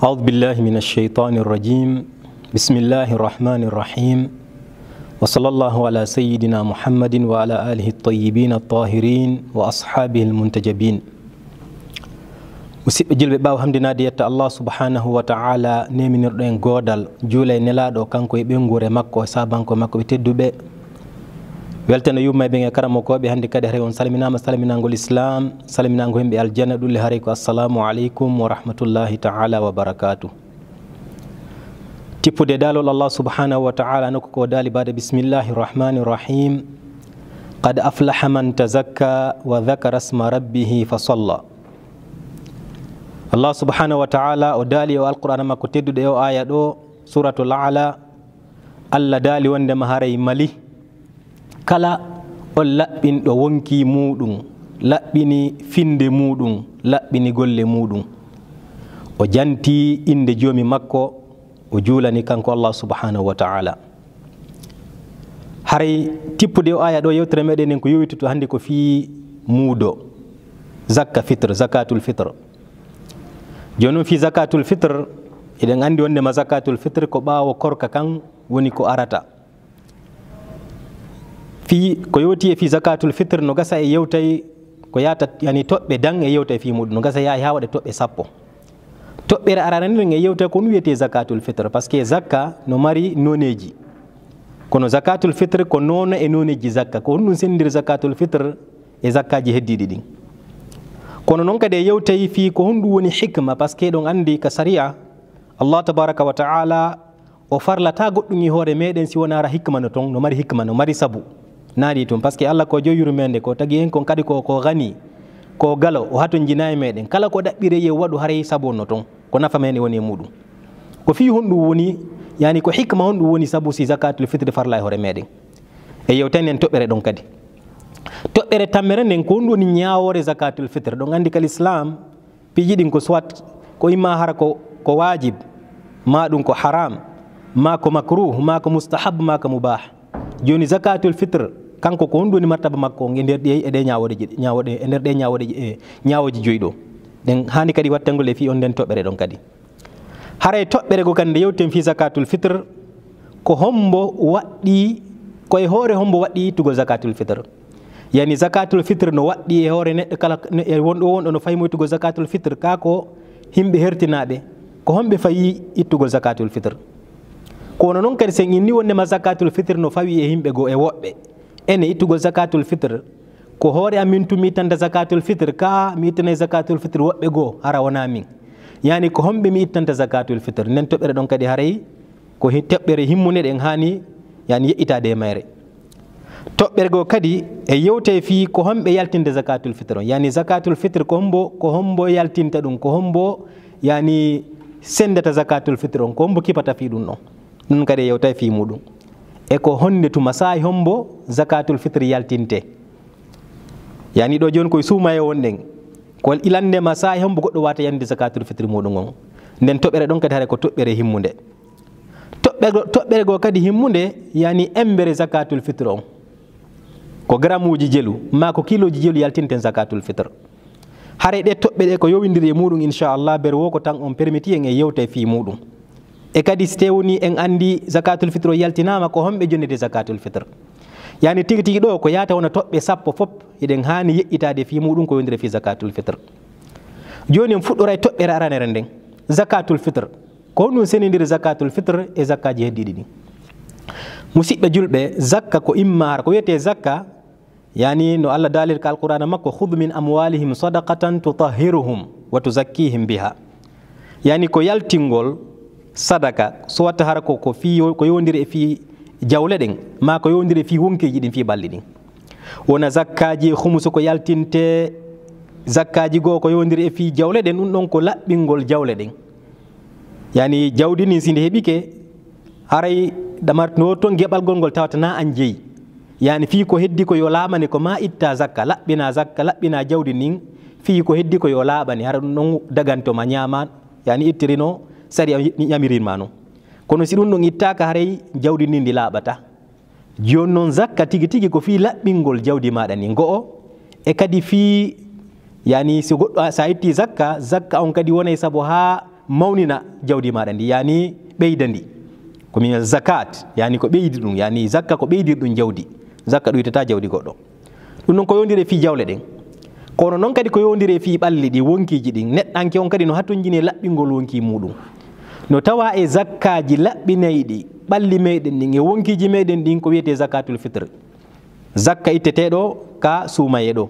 أعوذ بالله من الشيطان الرجيم بسم الله الرحمن الرحيم وصلى الله على سيدنا محمد وعلى آله الطيبين الطاهرين وأصحابه المنتجبين musidɓe julɓe ɓaawa hamdinaade yetta allah subhanahu wa taala neminirɗo en goodal juula e nelaaɗo kanko e ɓenngure makko e saabanko makko ɓe tedduɓe yumma yummaɓe ɓen e koɓe hannde kadi haray on salminama salminagol islam salminago hemɓe aljanna ɗulle haaray ko assalamu aleykum wa rahmatullahi taala wa barakatu tippude dalol allah subhanahu wa taala nokku ko daali bade bisimillahi rrahmani rrahim qad aflaha man tazakka wa dhakara sma rabbihi fa solla allah subhanahu wa taala o daali o alqur'ana makko tedduɗo e o aya ɗo suratul ala allah daali wondema haray mali kala on laɓɓinɗo wonki muɗum laɓɓini finde muɗum laɓɓini golle muɗum o janti inde joomi makko o juulani kanko allah subhanahu wa taala haray tippude o aya ɗo yewtere meɗen nen ko yowitito hannde ko fi muudo zakka fitre zakatul fitre joni noon fi zakatul fitre eɗen anndi wondema zakatul fitre ko ɓaawo korka kan woni ko arata fi ko yewti e fi zakatul fitre no gasa e yewtay ko yata yani toɓɓe dan e yewta fi muɗum no gasa yaahi ha waɗa toɓɓe sappo toɓɓere araranien e yewta ko ɗum wiyete zakatul fitre par ce que zakka no mari noneji kono zakatul fitre ko noona e noneji zakka ko honɗum sendir zakatul fitre e zakkaji heddiɗi ɗin kono noon kadi e yewtayi fi ko honɗum woni hikma par ce que ɗon andi ka saria allah tabaraka wa taala o farlata goɗɗum e hoore meɗen si wonara hikma no toon no mari hikma no mari saabu naari tum par ce que allah ko joyuru mende ko tagi en kon kadi ko ko gani ko galo o hato jinaay meden kala ko ɗaɓɓire ye waɗu hare sabonno toon ko nafa men woni e mudu ko fi hundu woni yani ko hikma hundu woni sabu si zakatul fitre farla e hoore meɗen e yow en tobere don kadi tobere tamere nen ko honɗum woni ñawore zakatul fitre ɗon andi kal islam pi ɗin ko soit ko imma hara ko ko wajib ma dun ko haram ma ko makruh ma ko mustahab ma ko mubah joni zakatul fitre kanko ko honɗoni martaba makko e nder ɗe eɗe ñawoɗe ji ñawoɗe e nder ɗe ñawoɗe ji ñawoji e joyyi ɗo ɗen hani kadi wattengol e fi on nden toɓɓere ɗon kadi haray toɓɓere ko kadi nde yewten fi zakatul fitre ko hombo waɗɗi koye hoore hombo waɗɗi ittugol zakatul fitre yani zakatul fitre no waɗɗi e hoore neɗɗo kala e wonɗo wonɗo no faymoytugol zakatul fitre kako himɓe hertinaɓe ko homɓe fayi ittugol zakatul fitre kono noon kadi sen inni wondema zakatul fitre no fawi e yimɓe goo e woɓɓe ene ittugo zakatul fitre ko hoore am min tumi ittande zakatul fitre ka mi ittanayi zakatul fitre woɓɓe goo hara wona min yani ko homɓe mi ittanta zakatul fitre nden toɓɓere ɗon kadi haray ko toɓɓere himmune ɗen hani yani yeƴƴitade e mayre toɓɓere goo kadi e yewte fi ko homɓe yaltinde zakatul fitre on yani zakatul fitre ko hombo ko hombo yaltinta ɗum ko hombo yani sendata zakatul fitre on ko hombo kipata fi ɗum ɗon ɗum kadi e yewta fi muɗum e ko honde tuma sa hombo zakatul fitre yaltinte yani ɗo joni koye suumaye won ɗen ko ilandema sa hombo goɗɗo wata yande zakatul fitre muɗum on nden toɓɓere ɗon kadi haɗa ko toɓɓere himmude toɓɓere go kadi himmude yani embere zakatul fitre on ko gramme uji jelu ma ko kiloji jelu yaltinte zakatul fitre hare ɗe toɓɓe ɗe ko yowidiri e muɗum inchallah bere wo ko tan on permiti en e yewte fi muɗum e kadi so tewni en anndi zakatul fitre o yaltinama ko homɓe jonnide zakatul fitre yani tigi tigi ɗo ko yata wona toɓɓe sappo fof eɗen hani yeƴƴitade fi muɗum ko wondire fi zakatul fitre joni en fuɗɗora e toɓɓere aranere nden zakatul fitre ko honɗum senidiri zakatul fitre e zakkaji heddiɗi ɗi musidɓe julɓe zakka ko immara ko wiyete zakka yani no allah dalir ka alqurana makko hud min amwalihim sadakatan tutahiruhum wa tuzakkihim biha yani ko yaltingol sadaka so watta har ko ko fi ko yondiri e fi jawle ɗen ma ko yondiri e fi wonkeji ɗin fi balɗi ɗin wona zakkaji e humusu ko yaltinte zakkaji goho ko yondiri e fi jawle ɗen ɗum ɗon ko laɓɓingol jawle ɗen yani jawdi ndin si nde heeɓike haray ɗamarno toon geɓalgol ngol tawata na an jeeyi yani fi ko heddi ko yo laamani ko ma itta zakka laɓɓina zakka laɓɓina jawdi ndin fi ko heddi ko yo laaɓani hara ɗum ɗon dagantoma ñama yani ittirino sari ñamirima noon kono si ɗum ɗon ittaka haray jawdi ndi ndi laaɓata joni noon zakka tigi tigi ko fi laɓɓingol jawdi maɗa ni go'o e kadi fi yani so goɗɗo sa itti zakka zakka on kadi wonay saabu ha mawnina jawdi maɗa ndi yani ɓeyda ndi komin zakat yani ko ɓeydi ɗum yani zakka ko ɓeydir ɗum jawdi zakka ɗoytata jawdi goɗɗo ɗum noon ko yodiri fi jawle ɗen kono noon kadi ko yodiri fi ɓalli ɗi wonkiji ɗin neɗɗanke on kadi no hatton jini e laɓɓingol wonki muɗum no tawa e zakkaji laɓɓineyɗi ɓalli meɗen ɗin e wonkiji meɗen ɗin ko wiyete zakatul fitre zakka itteteɗo ka suumaye ɗo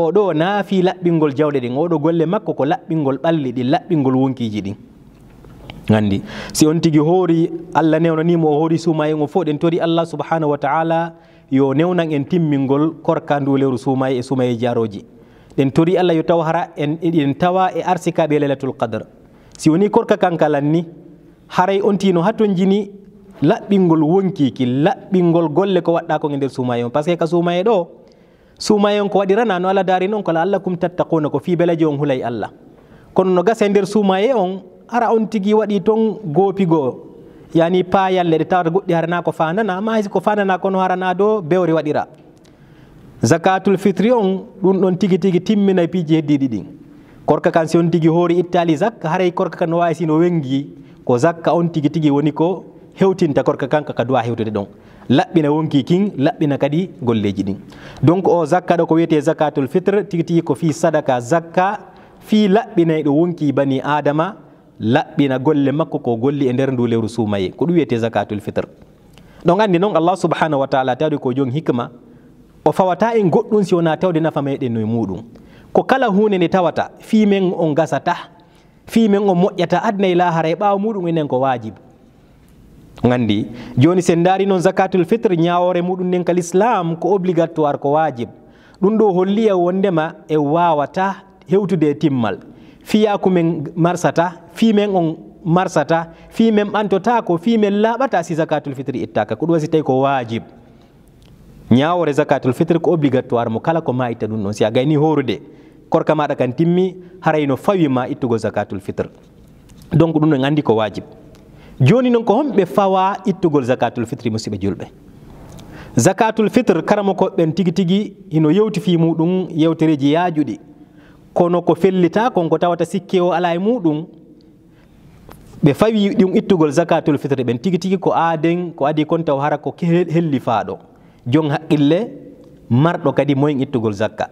oɗo naafi laɓɓingol jawɗe ɗin oɗo golle makko ko laɓɓingol ɓalli ɗi laɓɓingol wonkiji ɗin gandi si on tigui hoori allah newnanimo o hoori suumaye ngo foo ɗen tori allah subahanahu wa taala yo newnan en timmingol korka ndu lewru suumaye e suumaye jaroji ɗen tori allah yo tawa hara en ɗiɗen tawa e arsikaɓe lailatul qadre si woni korka kankalan ni haray onti no hatton jini wonki ki wonki golle ko wadda ko e sumayon parce que ka sumaye do sumayon ko wadira no ala daari kala kola allakum tattaquna ko fi beleje on huulay allah kono no gasa der sumaye on ara ontigi wadi ton gopi go. yani yalle de tawata goddi harana ko fanana ma hisi ko fanana kono harana do bewre wadira zakatul fitri on dun don tigi tigi timmina pije heddi korka kan si on tigi hoori ittali zakka haray korka kan no sino wengi ko zakka on tigi tigi woni ko hewtinta korka kanka ka duwa hewtude ɗon laɓɓina wonki kin laɓɓina kadi golleji ɗin donc o zakka ɗo ko wiyete zakatul fitre tigi tigi ko fi sadaka zakka fi laɓɓinay ɗo wonki bani adama laɓɓina golle makko ko golli e nder ndu lewru suumaye ko ɗum wiyete zakatul fitre ɗon anndi noon allah subhanahu wa taala tawde ko joni hikma o fawata en goɗɗum si wona tawde nafa meɗen no e ko kala hunde nde tawata fimen on gasata fimen on moƴƴata adnay lahara e ɓawa muɗum enen ko wajibe gandi joni sen daari noon zakatul fitre ñawore muɗum nden kal islam ko obligatoire ko wajib ɗum ɗo holli e wondema e wawata hewtude e timmal fiyakumen marsata fimen on marsata fimen ɓantota ko fimen laɓata si zakatul fitre ittaka ko ɗum wasi tawi ko wajib ñawore zakatul fitre ko obligatoire mo kala ko mayita ɗum ɗon si a gayni horude korka maɗa kan timmi harayno fawima ittugo zakatul fitre donc ɗum no anndi ko wajib joni noon ko homɓe fawa ittugol zakatul fitre musiɓe julɓe zakatul fitre karamo ko ɓen tigi tigi ino yewti fi muɗum yewtereji yajuɗi kono ko fellita konko tawata sikke o ala e muɗum ɓe fawi ɗum ittugol zakatul fitre ɓen tigi tigi ko aaden ko adi kon taw hara ko hellifaɗo jon haqqille marɗo kadi moyen ittugol zakka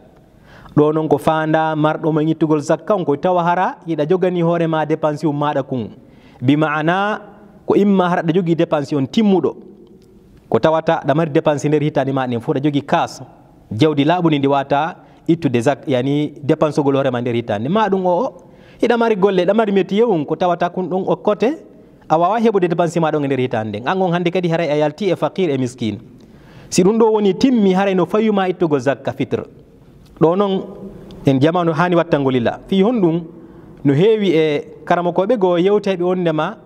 do noon ko faanda mardo ma nyittugol zakka on ko tawa hara yiɗa jogani ma dépense um maada kun bi maana ko imma hara ɗa jogi dépense on timmudo ko tawata da mari dépense nder hitani ma ɗen fof da jogi kas jawdi labuni ndi wata ittude zak yani dépense gol hore ma der hitani ma ɗum o iɗa mari golle da mari métier um ko tawata kun don o côté a wawa heɓude dépense ma ɗon e nder hitande nden hande hannde kadi haray e a yalti e faqir e miskine si ɗum ɗo woni timmi haray e no fayuma ittugol zakka fitre Donong noon en hani wattangol fi hon ɗum no heewi e karamakoɓe go yewteɓe wondema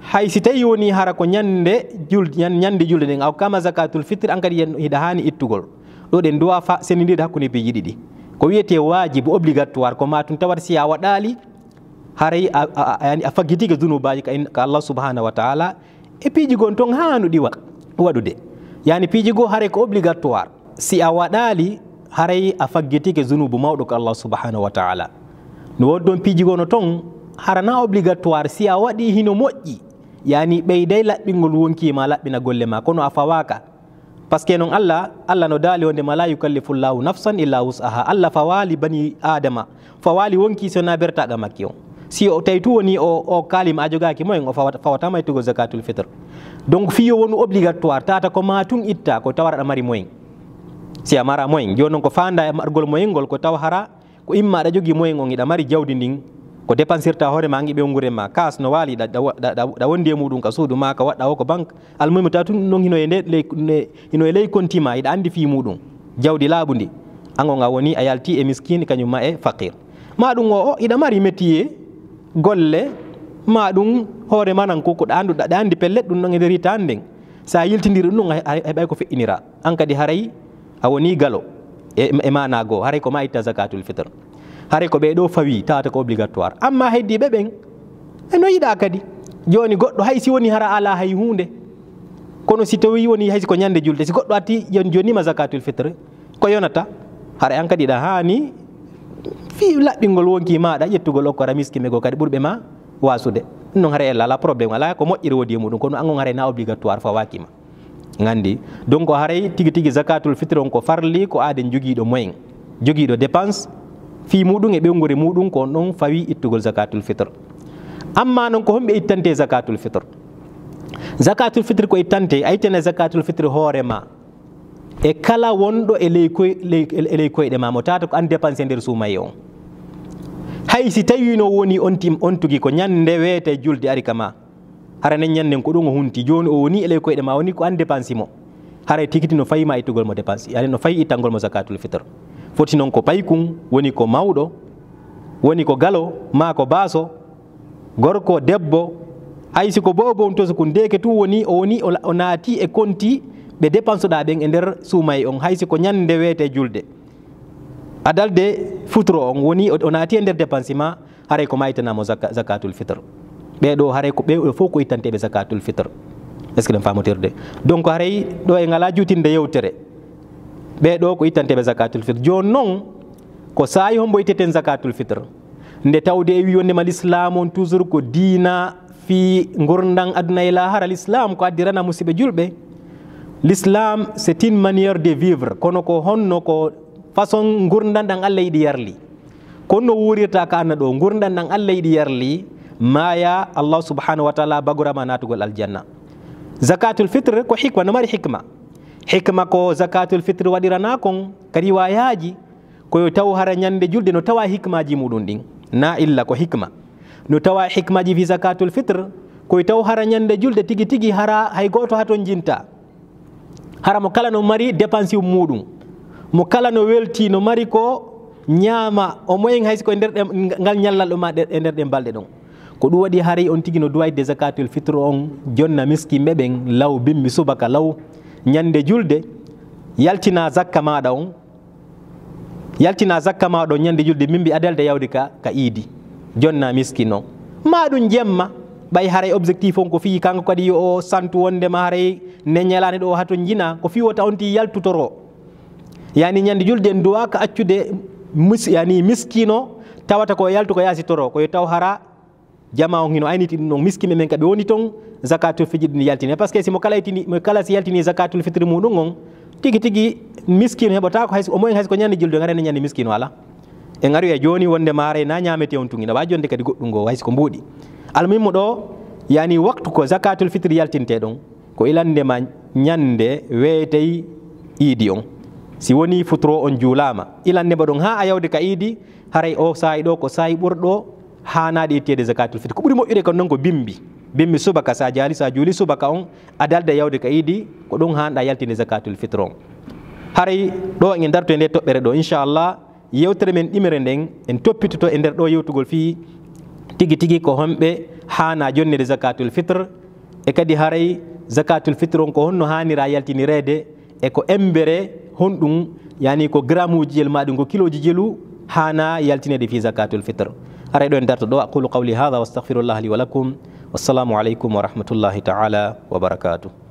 hay si tawi woni hara ko nyande jul ñande julde nden aw kama zakatul fitre an kadi hiɗa hani ittugol fa senindirde hakkude beeji ɗiɗi ko wiyete wajibe obligatoire ko ma tawar tawata si a waɗali haray a faggitike dunubaji ko allah subhanahu wa taala e piiji gon toon hanuɗi waɗude yani piji go haray ko obligatoire si a haray a faggitike zunubu mawɗo allah subhanahu wa taala no woddon piiji gono ton harana obligatoire si a waɗi hino moƴƴi yani ɓeyday laɓɓingol wonkima laɓɓina golle ma kono a fawaka par ce que non allah allah no daali wonde ma la yukallifu llahu nafsan illa wusaha allah fawali bani adama fawali wonki sona bertaɗa makki on si o taytu woni o o kalima a jogaki moyen o fawatama ittugo zakatul fitre donc fiyo wonu obligatoire tata ko matun itta ko tawara mari moyen si amara mara moyen non ko fanda e margol moeng ngol ko taw hara ko imma da jogi moeng ngi dinding, mari jawdi ding ko hore mangi be ngure ma kas no da, da, da e muɗum ka suudu ma ka waɗɗa ko bank al almuhimu ta tun noon hino le ne hino le konti ma ida andi fi mudum jawdi labundi ango nga woni ayalti e eh, miskin e faqir ma ɗum o o mari eh, golle ma ɗum hore manan ko ko da andu da andi pellet ɗum non e deri hitande sa sa yiltidiri ɗum ɗon bay ko inira anka di haray a woni galo emanago e hara ko ma itta zakatul fitr hara ko ɓe ɗo fawi tawata ko obligatoire amma heddiɓe ɓen eno yiɗa kadi joni goɗɗo hay si woni hara ala hay hunde kono si tawi woni hay ko ñande julde si goɗɗo atti jonima zakatul fitr ko yonata hara an kadi ɗa hani fi laɓɓingol wonki maɗa ƴettugol okkora miskime go kadi ɓurɓe ma wasude ɗum noon hara ella ala probléme ala ko moƴƴiri wodi e muɗum kono angon hara na obligatoire fawakima gandi donc haray tigi tigi zakatul fitre on ko farli ko aaden jogiiɗo moyen jogiiɗo dépense fi muɗum e ɓeygori muɗum ko on ɗon fawi ittugol zakatul fitre amma noon ko homɓe ittante zakatul fitre zakatul fitre ko ittante ayitene zakatul fitre hoorema e kala wonɗo e ley e ley koyɗe ma mo tawata ko an dépense e nder suumayi on hay si tawino woni on tim on tugi ko ñande weete julde ari kama hara nen ñannden ko ɗum o hunti joni o woni eley koyɗe ma woni ko an dépense mo haray e tigiti no fayi ma ittugol mo dépense yani no fayi ittangol mo zakatul fitre foti noon ko paykum woni ko mawɗo woni ko galo ma ko baaso gorko debbo haysiko bo bon tosu kun deke tu woni o woni o naati e konti ɓe dépense ɗa ɓen e nder suumaye on haysiko ñande weete julde adalde futre on woni o naati e nder dépense ma haray e ko ma ittanamo zakatul fitre ɓeɗo haray ko ɓeɗo fof ko ittanteɓe zakatul fitre est ce que ɗen famotirde donc haray ɗo e ngala jutinde yewtere ɓeɗo ko ittanteɓe zakatul fitre joni noon ko sayi hombo iteten zakatul fitre nde tawde e wiwondema l'islam on toujours ko dina fi gurdan aduna e lahara l'islam ko addirana musiɓe julɓe l'islam c'est une maniére de vivre kono ko honno ko façon gurdan ɗan allah yiɗi yarli konno wuurirta ka anna ɗo gurdan ɗan allah yiɗi yarli maya allah subhanahu wa taala bagurama natugol aljanna zakatulfitre ko hikma no mari hikma hikma ko zakatulfitre waɗirana kon ka riwayaji koyo taw hara ñande julde no tawa hikmaji muɗum ɗin na illa ko hikma no tawa hikmaji fi zakatulfitre koye taw hara ñande julde tigi tigi hara hay goto ha ton jinta hara mo kala no mari dépensive muɗum mo kala no welti no mari ko ñama o moyen haysi koye nder ngal ñallal ɗoma e nder ɗen balɗe ɗon ko ɗum waɗi haray on tigi no duwayde zakatul fitre on jonna miskimɓe ɓen law bimmi subaka law ñande julde yaltina zakka maɗa on yaltina zakka maɗa on ñande julde min mbi adalde yawde ka ka iidi jonna miskine on ma ɗum jemma ɓay haray objectif on ko fii kanko kadi o santu wondema haray ne ñalani ɗo hato jina ko fi wota onti yaltutoro yani ñande julde en duwaka accude mis, yani miskine o tawata ko yaltu ko yasitoro koye taw hara jama on hino aynitini non miskime men kabe woni ton zakatul fijirde ni yaltini par ce que mo kala ytini mo kala si yaltini zakatul fitr muɗum on tigi tigi miskino heɓata ko o omoen hayso ko ñande julde garani ñande miskino ala en ari e joni wonde mare na te on tungi na wajonde jonde kadi goɗɗum ngo hayso ko mbuuɗi almuhimu do yani waktu ko zakatul fitr yaltinte don ko ilandema ñande weetey iidi on si woni futro on julama ilande ɗon ha a yawde ka iidi haray o saayi ɗo ko saayi burdo ha naɗi ittede zakatul fitr ko ɓuuri moƴƴude kon noon ko bimbi bimbi subaka sa jaali sa juuli subaka on a dalda yawde ka ko ɗum hanɗa yaltinde zakatul fitre on haray ɗo en darto e nde toɓɓere ɗo inchallah yewtere men ɗimere nden en toppitoto e nder ɗo yewtugol fii tigi tigi ko homɓe hana jonnede zakatul fitre e kadi haray zakatul fitre on ko honno hanira yaltinirede e ko embere honɗum yani ko gramme uji jel maɗum ko kiloji jelu hana yaltinede fi zakatul fitre أريد أن أدرت أقول قولي هذا واستغفر الله لي ولكم والسلام عليكم ورحمة الله تعالى وبركاته